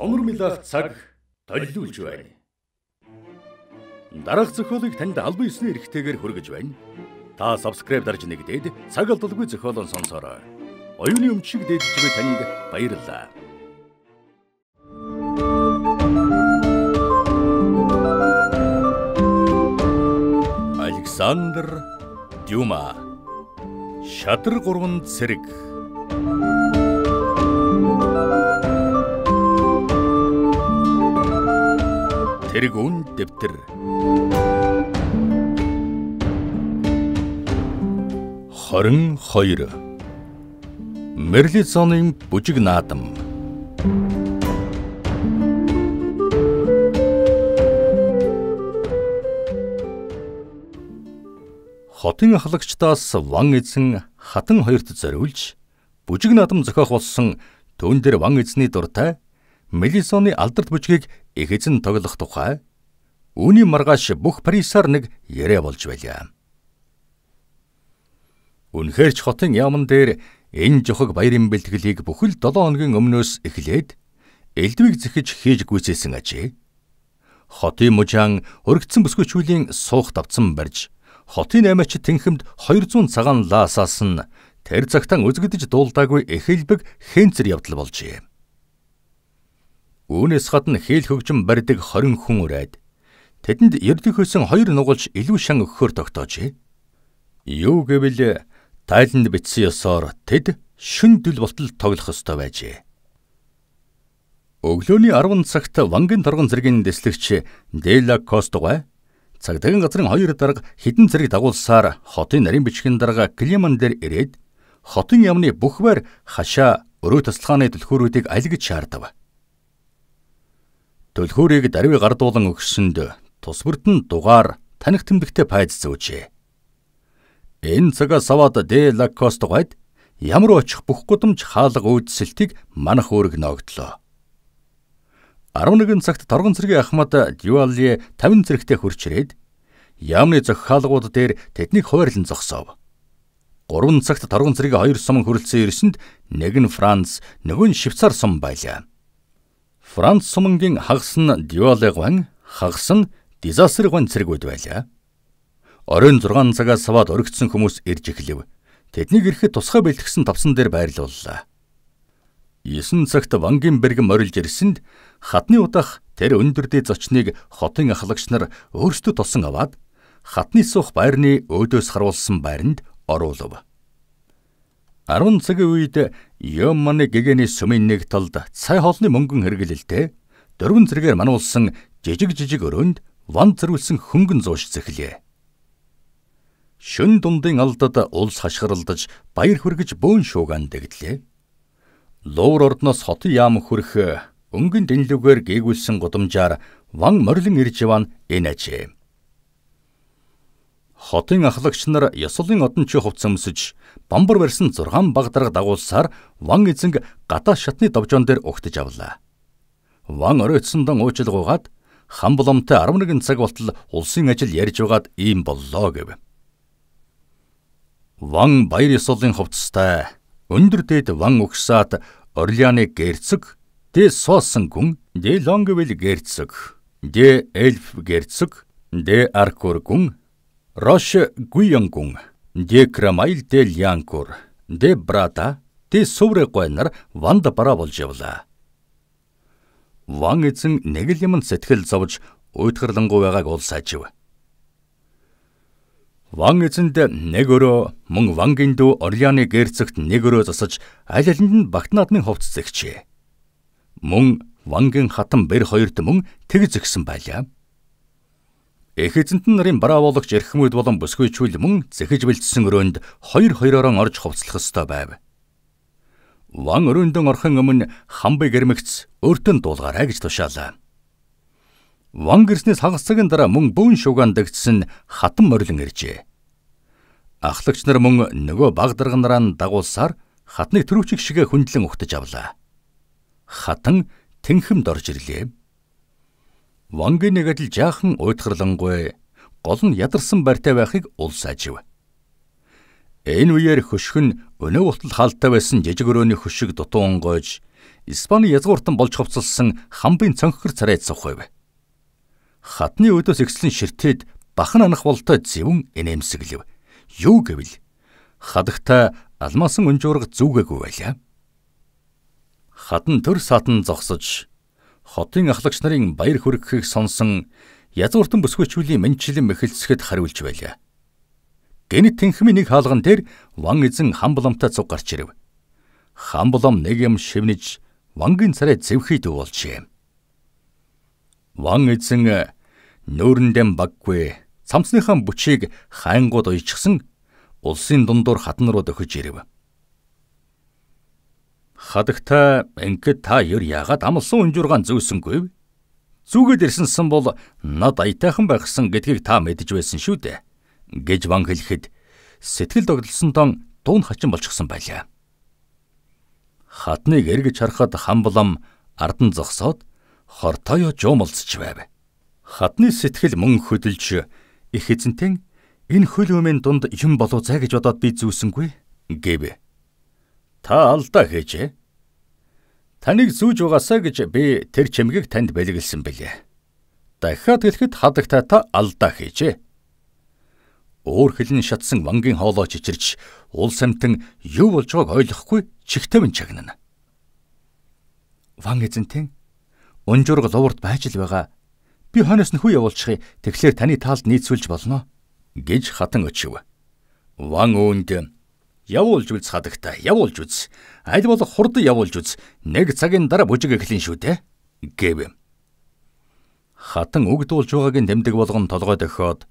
сонирмлах цаг төлөвлөж байна. Дараах зохиолыг танд албан ёсны эрхтэйгээр хүргэж байна. Та subscribe дарж нэгдээд цаг алдалгүй зохиолоо сонсорой. Оюуны өмчиг дээдчгүй танд баярлалаа. Александр Дюма Шатар гурван цэрэг Тэрэг үн дэвтэр. Хорин 2. Мерлицоны бүжиг наадам. Хотын ахлагчдаас ван эзэн хатан хоёрт зориулж бүжиг наадам зохиох болсон түн дээр ван эзний дуртай Мелисоны алдарт бүжгийг их эзэн тоглох тухай үүний маргааш бүх Парисаар нэг ярэ болж байлаа. Үнэхээр ч хотын яамн дээр энэ жохог баярын бэлтгэлийг бүхэл 7 хоногийн өмнөөс эхлээд элдвийг зэхэж хийж гүйцээсэн ажээ. Хотын мужаан өргөцсөн бүсгүйчүүлийн суух давцсан барьж хотын аймагч тэнхэмд 200 цагаан лаасаас нь тэр цагтаа үзэгдэж дуулдаагүй эхэлбэг хэнцэр явдал болжээ. Үүнээс гадна хил хөгжим барьдаг 20 хүн ураад тэдэнд ердөхөөсөн хоёр нугалж илүү шан өгөхөөр тогтоожээ. Юу гэвэл тайланд битсэн ёсоор тэд шүн дүл болтол тоглох ёстой байжээ. Өглөөний 10 цагт Вангийн торгон зэргийн дэслэгч Дела Костогой цагдаагийн газрын хоёр дарга хідэн зэрэг дагуулсаар хотын нарийн бичгийн дарга Климан дээр ирээд хотын ямны бүх байр хашаа өрөө таслахааны түлхүүрүүдийг аль гэж шаардав. Төлхөөрийг дарви гардуулан өгсөнд тус бүрт нь дугаар таних тэмдэгтэй пайз зөөжээ. Энэ цагаас аваад Дэ Лакостогойд ямар очих бүх гудамж хаалга үйлсэлтийг манах өөрөг ногдлоо. 11 цагт торгон цэргийн ахмад Жуалли 50 зэрэгтэй хурч ирээд яамны зохиалгууд дээр тэднийг хуваарлан зогсоов. 3 цагт торгон цэргийн хоёр сум хөрөлцөн ирсэнд нэг нь Франц, нөгөө нь Швейцар сум байлаа. Франц сумангийн хагас нь Диолегван, хагас нь Дизасргван цэргүүд байлаа. Оройн 6 цагаас саваад өргөцсөн хүмүүс ирж эхлэв. Тэднийг ирэхэд тусгай бэлтгсэн тавсан дээр байрлууллаа. 9 цагт Вангийн бэргэм орилж ирсэнд хатны удах тэр өндөрдөө зочныг хотын ахлагч нар өөрсдөө тосон аваад хатны суух байрны өөдөөс харуулсан байранд оруулав. 10 цагийн үед Яманы гэгэний сүмийн нэг талд цай хоолны мөнгөн хэрэглэлтэй дөрвөн зэргээр мануулсан жижиг жижиг өрөөнд ван зэрүүлсэн хөнгөн зууш зэхлээ. Шүн дундын алдад улс хашгиралдаж баяр хүргэж бөөн шуугаан дэгдлээ. Луур ордноос хотын яам хүрэх өнгөн дэнлүүгээр гээгүүлсэн гудамжаар ван морилон ирж яваа энэ ажээ. Хотын ахлагч нар ёслолын одонч хувцас өмсөж, бамбар барьсан 6 баг дарга дагуулсаар ван эзэнг гадаа шатны давжон дээр угтаж авлаа. Ван оройтсондан уучлгуугаад хан боломтой 11 цаг болтол улсын ажил ярьж байгаад ийм боллоо гэв. Ван баяр ёслолын хувцастай өндөр дээд ван өгсаад Орлеаны герцог, Дэ Соосон гүн, Дэ Лонгвилл герцог, Дэ Эльф герцог, Дэ Аркур гүн Рош Гуянгун, Де Крамайл Де Лянкур, Де Брата, Тэ Сүврэ гойнор ванд бараа болж явлаа. Ван эзэн нэг л юм сэтгэл зовж уйтгарлангуй байгааг уул сайжив. Ван эзэнд нэг өрөө мөн Вангийн дүү Орлианы герцогт нэг өрөө засаж аль алинд нь багт наадмын хувцас зэгчээ. Мөн Вангийн хатан бэр хоёрт мөн тэгж зэгсэн байлаа. Эх эзэнт нарын бравологч эрхмүүд болон бүсгүйчүүл мөн зэхэж бэлдсэн өрөөнд 2-2-орон орж хувцлах ёстой байв. Ван өрөөндөн орхон өмнө хамбай гэрмэгц өртөн дуулгаарай гэж тушаалаа. Ван гэрснээс хагас цагийн дараа мөн бүүн шугандагдсан хатан морилон иржээ. Ахлагч нар мөн нөгөө баг дарганараа дагуулсаар хатныг төрөвчг шигэ хүндлэн өгтөж авлаа. Хатан тэнхэм дорж ирлээ. Вангийн нэгэд л жаахан уйтгарлангүй гол нь ядарсан барьтай байхыг улс ажив. Энэ үеэр хөшгөн өнөө болтол хаалттай байсан жижиг өрөөний хөшиг дутуун гоож Испани язгууртан болж хувцалсан хамбын цонхгор царай цохой байв. Хатны өдөөс экслэн ширтээд бахан анах болтой зэвүн инээмсэглэв. Юу гэвэл хадагтай алмаасан өнжуурга зүгээгүй байлаа. Хатан төр сатан зогсож хотын ахлагч нарын баяр хүргэхийг сонсон язгууртан бүсгүйчүүлийн мэнчлэн мэхэлцэхэд хариулж байлаа. Гэнэт тэнхмийн нэг хаалган дээр ван эзэн хан боломтой цуг гарч ирэв. Хан болом нэг юм шивнэж вангийн царай зэвхий дөвөлжээ. Ван эзэн нөөрэндэн баггүй цамцныхаа бүчийг хайнгууд уйчихсан улсын дундуур хатан руу дөхөж ирэв. Хадагтай ингээд та ер яагаад амлсан өнжургаан зөөсөнгүй вэ? Зүгээд ирсэнсэн бол над аятайхан байхсан гэдгийг та мэдэж байсан шүү дээ. гэж ван хэлэхэд сэтгэл догдолсон тон дуун хачин болчихсон байлаа. Хатныг эргэж харахад хамблам ардан зогсоод хортойо жуумлцж байв. Хатны сэтгэл мөн хөдөлж их эзэнтэн энэ хөл өмийн дунд юм болов зай гэж бодоод би зүүсэнгүй гэв Та алдаа хийжээ. Таныг зүүж угаасаа гэж би тэр чимгийг танд бэлгэлсэн бэлээ. Дахиад хэлэхэд хадагтай та алдаа хийжээ. Өөр хилэн шатсан вангийн хоолой чичирч улс амтан юу болж байгааг ойлгохгүй чигтэвэн чагнана. Ван эзэнтэн унжург луурд байж л байгаа. Би хойноос нь хүй явуулчихъя. Тэгэхлээр таны таалд нийцүүлж болно гэж хатан өчөв. Ван үүнд явуулж үз хадагта, явуулж үз. Аль болох хурдан явуулж үз. Нэг цагийн дараа бүжиг эхлэн шүү дээ гэв. Хатан үг дуулж байгаагийн тэмдэг болгон толгой дохиод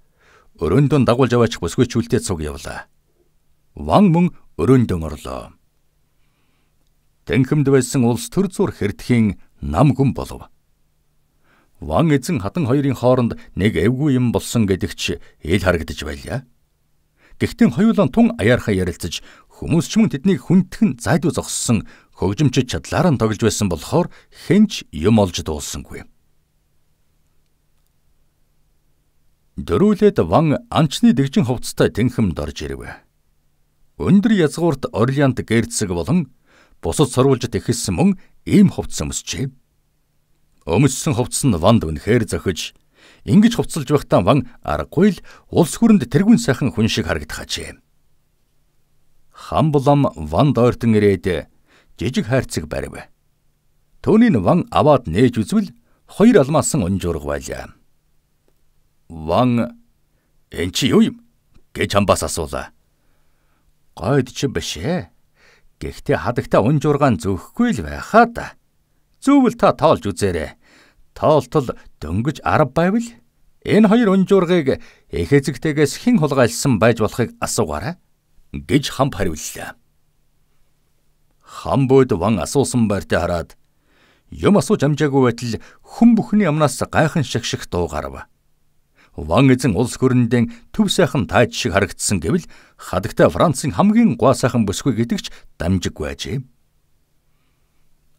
өрөөндөө дагуулж аваач бүсгүйчүүлтэй цуг явлаа. Ван мөн өрөөндөө орлоо. Тэнхэмд байсан улс төр зур хэрдхийн нам гүм болов. Ван эзэн хатан хоёрын хооронд нэг эвгүй юм болсон гэдэгч ил харагдаж байлаа. Гэхдээ хоёулаа тун аяархаа ярилцаж хүмүүс ч мөн тэднийг хүндхэн зайдуу зогссон хөгжимчд чадлаараа тоглож байсан болохоор хэнч юм олж дуулсангүй. Дөрүүлээд ван анчны дэгжин хувцастай тэнхэм дорж ирэв. Өндөр язгуурт Орлеант гэрцэг болон бусад сурвалжид ихэлсэн мөн ийм хувцас өмсчээ. Өмссөн хувцас нь ванд үнэхээр зохиж ингэж хувцалж байхдаа ван аргагүй л улс хүрэнд тэргүүн сайхан хүн шиг харагдах ажээ. Хан булам ван дойртон ирээд жижиг хайрцаг барив. Төвний ван аваад нээж үзвэл хоёр алмаасан унжуурга байлаа. Ван эн чи юу юм гэж хамбаас асуулаа. Гойд чи биш ээ. Гэхдээ хадагта унжуургаан зөөхгүй л байхаа да. Зүгэл та тоолж үзээрэй. Тоолтол Дөнгөж арав байвал энэ хоёр унжуургыг их эзэгтэйгээс хэн хулгайлсан байж болохыг асуугаарай гэж хамп хариуллаа. Хам бод ван асуусан байртай хараад юм асууж амжаагүй байтал хүн бүхний амнаас гайхан шигших дуу гарв. Ван эзэн улс хөрөндөө төв сайхан тааж шиг харагдсан гэвэл хадагтай Францын хамгийн гоо сайхан бүсгүй гэдэгч дамжиггүй ажээ.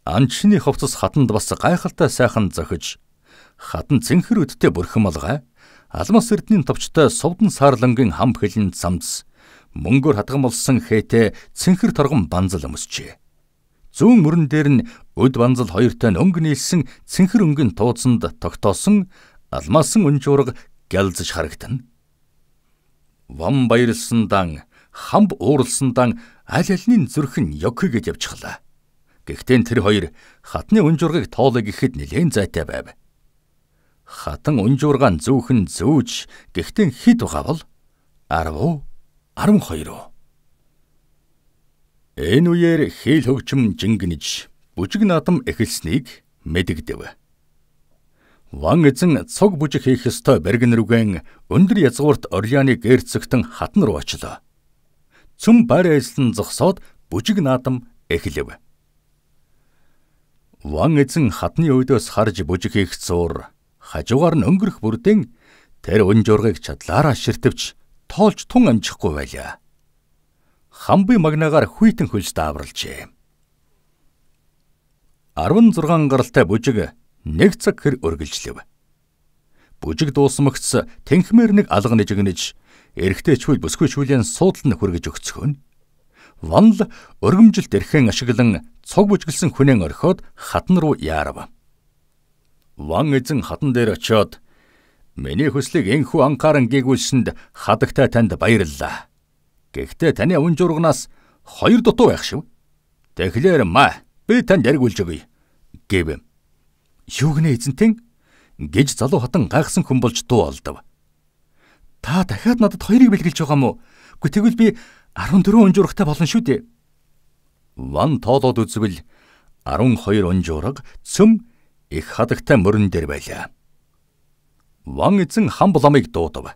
Анчны хувцас хатанд бас гайхалтай сайхан зохиж хатан цэнхэр үдтэй бүрхэн малгай алмас эрдний товчтой сувдан саарлангийн хам хилэн замц мөнгөөр хадгамлсан хээтэй цэнхэр торгон банзал өмсчээ. Зүүн мөрөн дээр нь өд банзал хоёртой өнгө нийлсэн цэнхэр өнгийн тууцанд тогтоосон алмаасан өнжуурга гялзж харагдана. Вам баярлсан дан хамб ууралсан дан аль альны зүрхэн ёк гэж явчихлаа. Гэхдээ тэр хоёр хатны өнжургийг тоолыг ихэд нэлээд зайтай байв. Хатан унжуургаан зүүхэн зүүж гэхдээ хэд байгаа бол 10 12 Энэ үеэр хил хөгжим жингэнэж бүжиг наадам эхэлснийг мэдэгдэв. Ван эзэн цог бүжиг хийх ёстой бэргэн рүүгэн өндөр язгуурт Орлианы герцогтон хатан руу очлоо. Цөм барь ажиллан зогсоод бүжиг наадам эхлэв. Ван эзэн хатны өдөөс харж бүжиг хийх зуур хажуугаар нь өнгөрөх бүрдэн тэр үн жургийг чадлаараа ширтвч тоолж тун амжихгүй байлаа. Хамби магнаагаар хүйтэн хөлж дааварлжээ. 16 гаралтай бүжиг нэг цаг хэр өргөлжлөв. Бүжиг дуусмагц тэнхмээр нэг алга нэжгэнэж эрэгтэй чүйл бүсгүй чүлийн суудлын хүргэж өгцгөн. Ванл өргөмжилт эрхэн ашиглан цог бүжгэлсэн хүнэн орхиод хатан руу яарав. Ван эзэн хатан дээр очиод миний хүслийг энхүү анхааран гээгүүлсэнд хадагтай танд баярлалаа. Гэхдээ таны үн жургнаас хоёр дутуу байх шив. Тэгэхээр маа би танд яргүүлж өгье гэв. Юу гэнэ эзэнтэн гэж залуу хатан гайхсан хүн болж дуу олдов. Та дахиад надад хоёрыг бэлгэлж байгаа мó? Гү тэгвэл би 14 он жургатай болно шүү дээ. Ван тоолоод үзвэл 12 он журга цөм их хадагтай мөрөн дээр байлаа. Ван эзэн хам буламыг дуудав.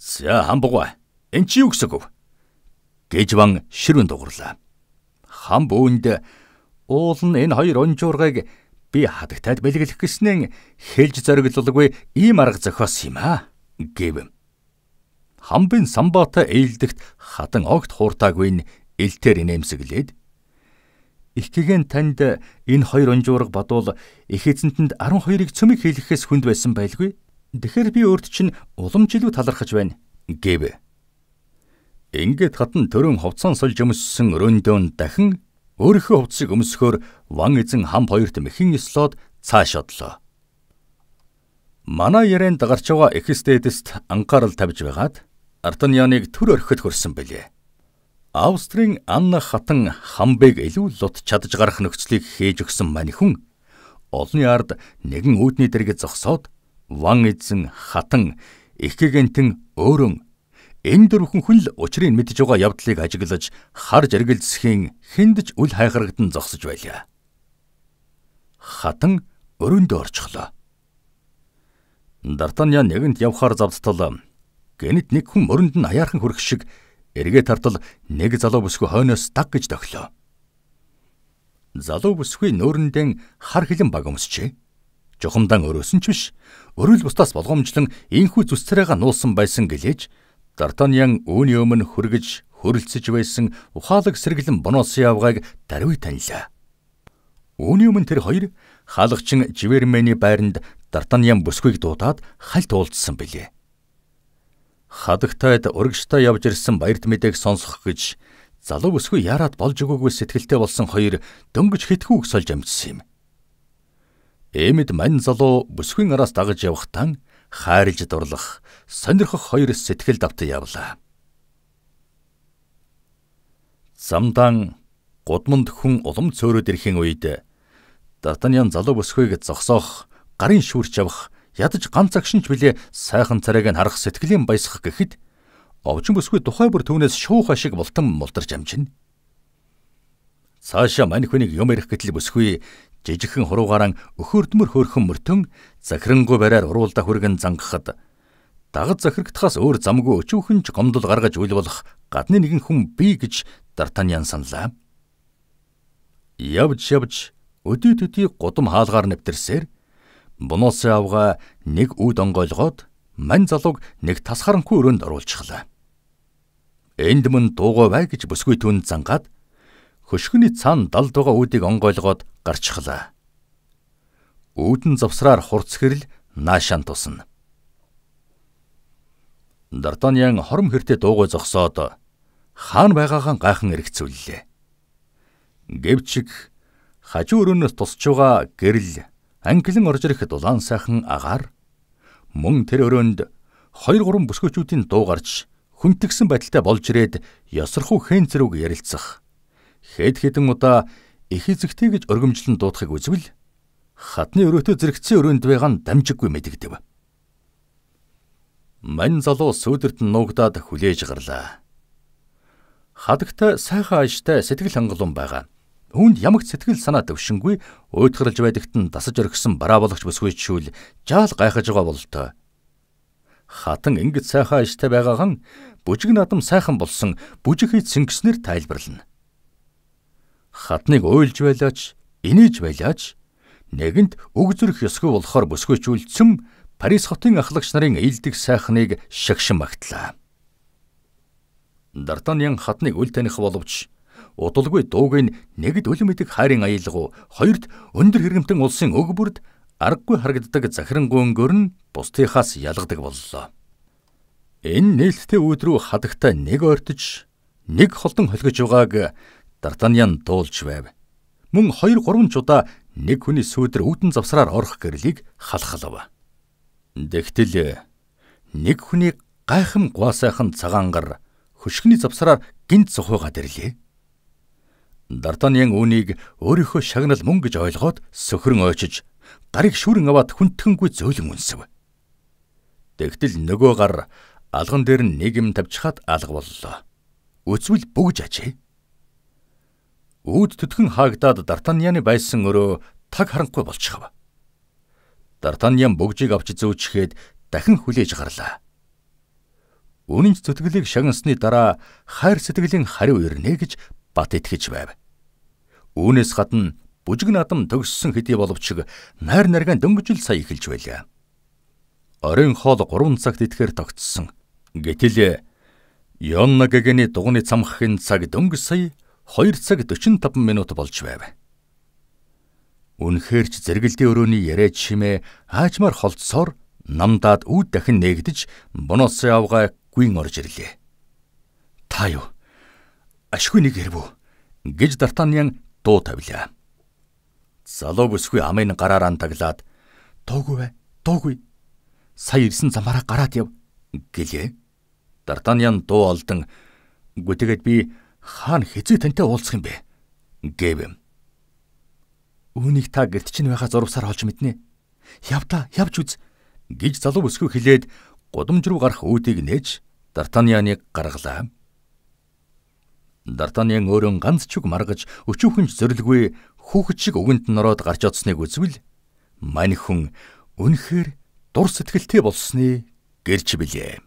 "За хам бугаа, эн чи юу гэсэн үг?" гэж ван ширүүн дуугарлаа. Хам бүүнд уул нь энэ хоёр онжуургыг би хадагтайд бэлгэлэх гэснээр хэлж зориглолгүй ийм арга зохиос юм аа гэв. Хамбын самбаатай ээлдэхт хатан огт хууртаагүй нь элтээр инээмсэглээд Эхгэн танд энэ хоёр онжуурга бодвол их эзэнтэнд 12-ыг цөмиг хийлгэхээс хүнд байсан байлгүй. Тэгэхэр би өөрт чинь уламжилүү талархаж байна гэв. Ингээд хатан төрөн ховцон сольж өмссөн рөндөн дахин өөрийнхөө хувцсыг өмсөхөөр ван эзэн хам хоёрт мэхэн ёслоод цааш одлоо. Манай ярээнд гарч байгаа Эхистэдэст анхаарал тавьж байгаад Артаньяныг төр орхид хөрсөн бэлээ. Австрийн Анна хатан Хамбыг илүү лут чадж гарах нөхцөлийг хийж өгсөн маньхан олон ярд нэгэн үүдний дэргэд зогсоод ван эзэн хатан эхгэгэнтэн өөрөө энэ дөрвөн хүн л учрыг мэдж байгаа явдлыг ажиглаж харж эргэлзэхийн хүндж үл хайхарагдан зогсож байлаа. Хатан өрөөндөө орчихлоо. Дартанья нэгэнд явхаар завдтал гэнэт нэг хүн мөрөнд нь хаяархан хөрөх шиг эргээ тартал нэг залуу бүсгүй хойноос даг гэж тохилоо. Залуу бүсгүй нөөрэндэн хар хилэн баг өмсчээ. Жухамдан өрөөсөн ч биш, өрөөл бусдаас болгоомжлон инхүү зүс царайгаа нуулсан байсан гэлээж Дартаньян үүний өмнө хүргэж хөрөлцөж байсан ухаалаг сэргэлэн боносын явгааг даруй танилаа. Үүний өмнө тэр хоёр хаалгачин Живэрмэний байранд Дартаньян бүсгүйг дуудаад хальт уулзсан билээ. Хадагтайд урагштай явж ирсэн баярт мэдээг сонсох гэж залуу өсгүй яраад болж өгөөгүй сэтгэлтэй болсон хоёр дөнгөж хитгүү өсөлж амьдсан юм. Эмэд мань залуу бүсгүй араас дагаж явхтан хайрлж дурлах, сонирхох хоёр сэтгэл давтан явлаа. Замдан гудманд хүн улам цөөрөд ирэхин үед Дартаньян залуу бүсгүйг зогсоох, гарын шүрч явах ядаж ганц агшинч билээ сайхан царайг нь харах сэтгэлийн баясах гэхэд овжин бүсгүй тухай бүр түүнээс шууха шиг бултан мулдарч амжина. Цаашаа мань хүнийг юм ярих гэтэл бүсгүй жижигхэн хуруугаараа өхөрдмөр хөөрхөн мөртөн захирангүй бариар уруулда хүргэн зангахад дагад захирагдахаас өөр замгүй өчүүхэн ч гомдол гаргаж үйл болох гадны нэгэн хүн би гэж Дартаньян саналаа. Явж явж өдөө төдий гудам хаалгаар нэвтэрсээр Буноос авга нэг үд онгойлгоод мань залууг нэг тасхаранхуй өрөөнд оруулчихлаа. Энд мөн дуугаа бай гэж бүсгүй түн зангаад хөшгөний цаан далд байгаа үүдийг онгойлгоод гарчглаа. Үүдэн завсраар хурц хэрл наашаан тусна. Дартаниан хором хэртэ дуугаа зогсоод хаан байгаахан гайхан эргцүүллээ. Гэвч хажуу өрөөнөөс тусж байгаа гэрэл Англин орж ирэхэд улаан сайхан агаар мөн тэр өрөөнд 2 3 бүсгүүчүүдийн дуу гарч хүнтгсэн байдалтай болж ирээд ёсорхуу хэн зэрэг ярилцах. Хэд хэдэн удаа их эзэгтэй гэж өргөмжлөн дуудахыг үзвэл хатны өрөөтө зэрэгцсэн өрөөнд байгаа нь дамжиггүй мэдэгдэв. Ман залуу сүүдэрт нь нуугдаад хүлээж гарлаа. Хадагтай сайхан ааштай сэтгэл хангалуун байгаа. Үүнд ямагт сэтгэл санаа төвшингүй уйтгарч байдагт нь дасаж орхисон бараа болгоч бүсгүйчүүл жаал гайхаж байгаа бол тоо. Хатан ингэж сайхан ажтай байгаахан бүжиг надам сайхан болсон бүжигийг сэнгэснэр тайлбарлана. Хатныг ойлж байлаач, инээж байлаач нэгэнт үг зүрх ёсгүй болохоор бүсгүйчүүлсэн Парис хотын ахлагч нарын ээлдэг сайхныг шагшин магтлаа. Дартаньян хатныг үл таних боловч удалгүй дууг нь нэгд өлм идэг хайрын аялгау, хоёрт өндөр хэрэгмтэн улсын өг бүрд аргагүй харагддаг захирангуй өнгөр нь бусдынхаас ялгадаг боллоо. Энэ нээлттэй үүд рүү хадагтай нэг ойртож, нэг холдон холгож байгааг Дартаньян дуулж байв. Мөн 2 3 чуда нэг хүний сүүдэр үүдэн завсраар орох гэрлийг халахлав. Тэгтэл нэг хүний гайхам гуасайхан цагаан гар хөшгөний завсраар гинт сухуугаад ирлээ. Дартаньян үүнийг өөрийнхөө шагнал мөн гэж ойлгоод сөхрөн ойчиж гарыг шүрэн аваад хүндхэнгүй зөөлөн үнсэв. Тэгтэл нөгөө гар алган дээр нь нэг юм тавьчихад алга боллоо. Өцвөл бүгж ажээ. Үүд төтгөн хаагдаад Дартаньяны байсан өрөө таг харанхгүй болчихов. Дартаньян бүгжийг авч зөөчхөөд дахин хүлээж гарлаа. Үнэнч зүтгэлийг шагнасны дараа хайр сэтгэлийн хариу ирнэ гэж бат итгэж байв. Үүнээс гадна бүжиг надам төгссөн хэдий боловч найр наргаан дөнгөжл сая эхэлж байлаа. Оройн хоол 3 цагт идэхээр тогтсон. Гэтэл э, Йонна гэгэний дугны цамхахын цаг дөнгөж сая 2 цаг 45 минут болж байв. Үнэхээр ч зэрэгэлдийн өрөөний яриа чимээ аажмаар холцсоор намдаад үүд дахин нээгдэж бонос явгаа гүйн орж ирлээ. Та юу? Ашгүй нэг хэрвүү гэж Дартаниан дуу тавилаа. Залуу бүсгүй амын гараараа таглаад "Дуугүй бай, дуугүй. Сая ирсэн замаараа гараад яв" гэлээ. Дартаниан дуу олдон "Гүтэгэд би хаана хэзээ тантай уулзах юм бэ?" гэв. Үүнийг та гэрт чинь байхаа зурвсаар олж мэднэ. Яв та, явж үз гэж залуу бүсгүй хилээд гудамж руу гарах үүдийг нээж Дартанианыг гаргалаа. Дартаниан өөрөө ганц чүг маргаж өчүүхэнч зөрилгүй хүүхэд шиг өгөнд нороод гарч оцсныг үзвэл мань хүн үнэхээр дур сэтгэлтэй болсныг гэрч билээ.